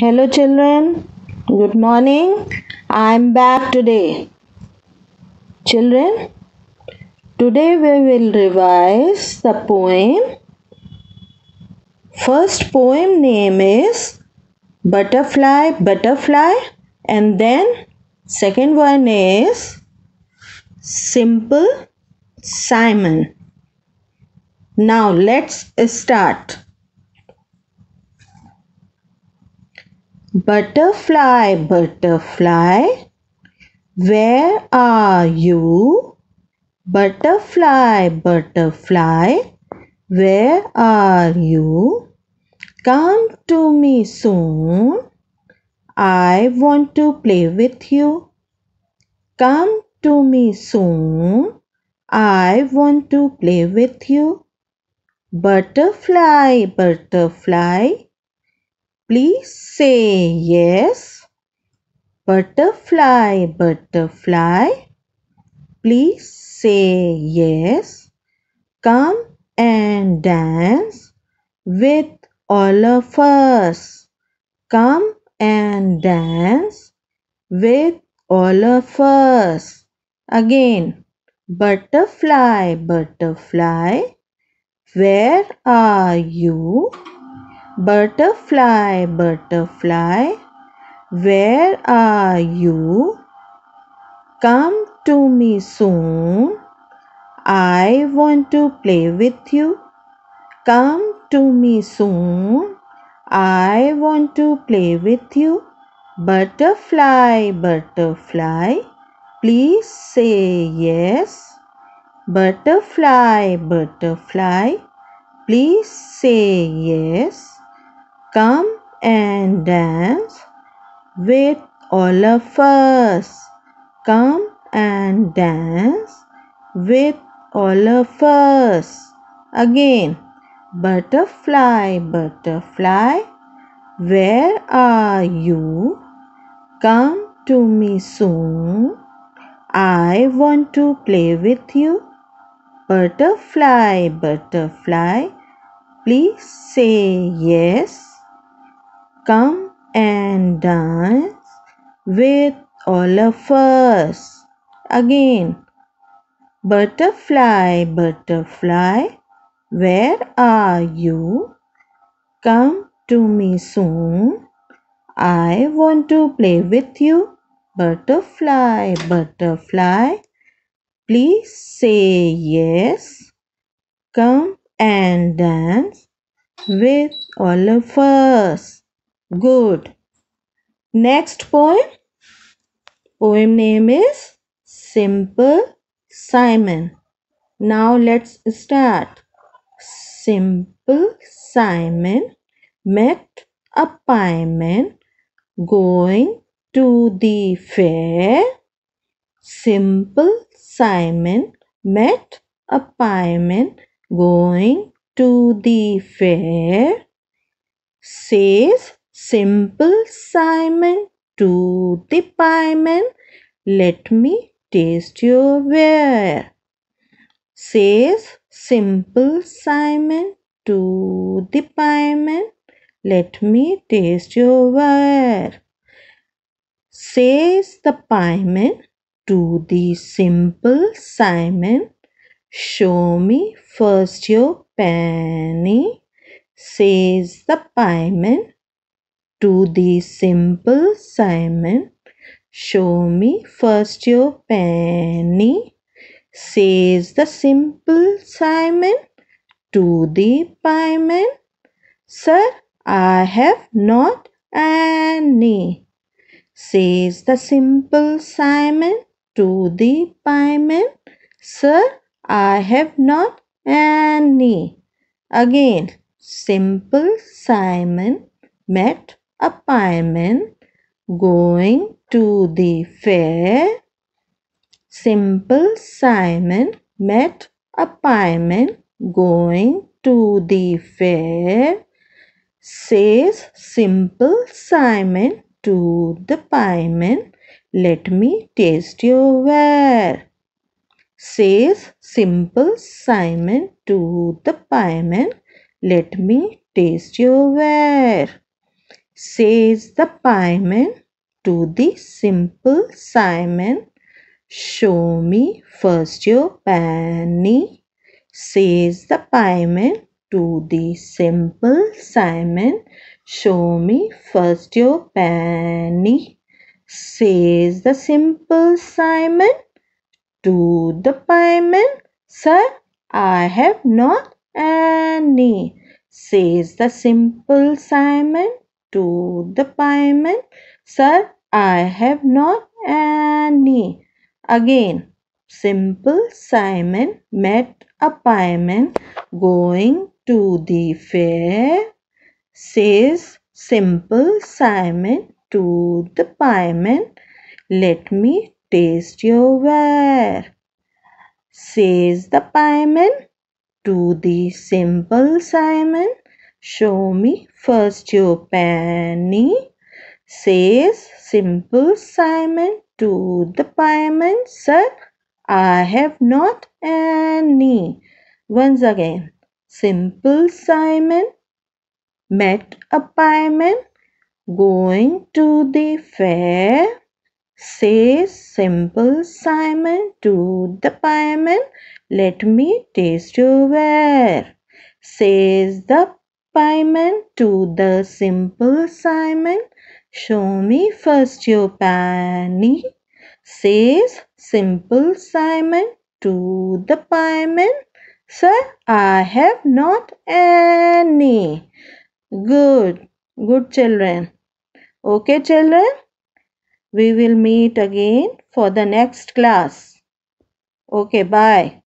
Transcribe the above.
Hello children, good morning. I am back today. Children, today we will revise the poem. First poem name is Butterfly, Butterfly and then second one is Simple Simon. Now let's start. Butterfly, butterfly, where are you? Butterfly, butterfly, where are you? Come to me soon. I want to play with you. Come to me soon. I want to play with you. Butterfly, butterfly, Please say yes. Butterfly, butterfly. Please say yes. Come and dance with all of us. Come and dance with all of us. Again, butterfly, butterfly, where are you? Butterfly, butterfly, where are you? Come to me soon. I want to play with you. Come to me soon. I want to play with you. Butterfly, butterfly, please say yes. Butterfly, butterfly, please say yes. Come and dance with all of us. Come and dance with all of us. Again, butterfly, butterfly, where are you? Come to me soon. I want to play with you. Butterfly, butterfly, please say yes come and dance with all of us. Again, butterfly, butterfly, where are you? Come to me soon. I want to play with you. Butterfly, butterfly, please say yes. Come and dance with all of us. Good. Next poem. Poem name is Simple Simon. Now let's start. Simple Simon met a pieman going to the fair. Simple Simon met a pieman going to the fair. Says Simple Simon to the pieman, let me taste your ware. Says Simple Simon to the pieman, let me taste your ware. Says the pieman to the Simple Simon, show me first your penny. Says the pieman to the simple Simon, Show me first your penny, says the simple Simon to the pieman. Sir, I have not any, says the simple Simon to the pieman. Sir, I have not any. Again, simple Simon met a pieman going to the fair. Simple Simon met a pieman going to the fair. Says Simple Simon to the pieman, let me taste your ware. Says Simple Simon to the pieman, let me taste your ware says the pieman to the simple Simon, show me first your penny, says the pieman to the simple Simon, show me first your penny, says the simple Simon to the pieman, sir, I have not any, says the simple Simon to the pieman, Sir, I have not any. Again, Simple Simon met a pieman going to the fair. Says Simple Simon to the pieman, Let me taste your ware. Says the pieman to the Simple Simon, Show me first your penny, says Simple Simon to the pieman, Sir, I have not any. Once again, Simple Simon met a pieman going to the fair. Says Simple Simon to the pieman, Let me taste your ware. Says the pieman to the simple Simon. Show me first your penny, says simple Simon to the pieman. Sir, I have not any. Good, good children. Okay, children. We will meet again for the next class. Okay, bye.